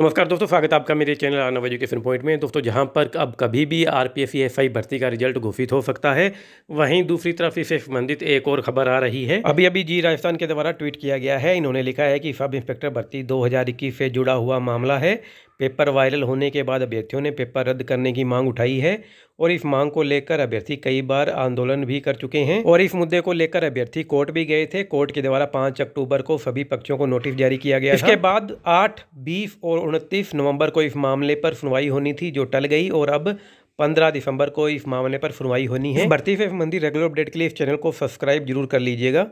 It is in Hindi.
नमस्कार दोस्तों स्वागत आपका मेरे चैनल आनव एजुकेशन पॉइंट में दोस्तों जहां पर अब कभी भी आर पी एफ भर्ती का रिजल्ट घोषित हो सकता है वहीं दूसरी तरफ इसे संबंधित एक और खबर आ रही है अभी अभी जी राजस्थान के द्वारा ट्वीट किया गया है इन्होंने लिखा है कि सब इंस्पेक्टर भर्ती दो से जुड़ा हुआ मामला है पेपर वायरल होने के बाद अभ्यर्थियों ने पेपर रद्द करने की मांग उठाई है और इस मांग को लेकर अभ्यर्थी कई बार आंदोलन भी कर चुके हैं और इस मुद्दे को लेकर अभ्यर्थी कोर्ट भी गए थे कोर्ट के द्वारा पाँच अक्टूबर को सभी पक्षों को नोटिस जारी किया गया इसके बाद आठ बीस और उनतीस नवम्बर को इस मामले पर सुनवाई होनी थी जो टल गई और अब पंद्रह दिसंबर को इस मामले पर सुनवाई होनी है भर्ती से संबंधित रेगुलर अपडेट के लिए इस चैनल को सब्सक्राइब जरूर कर लीजिएगा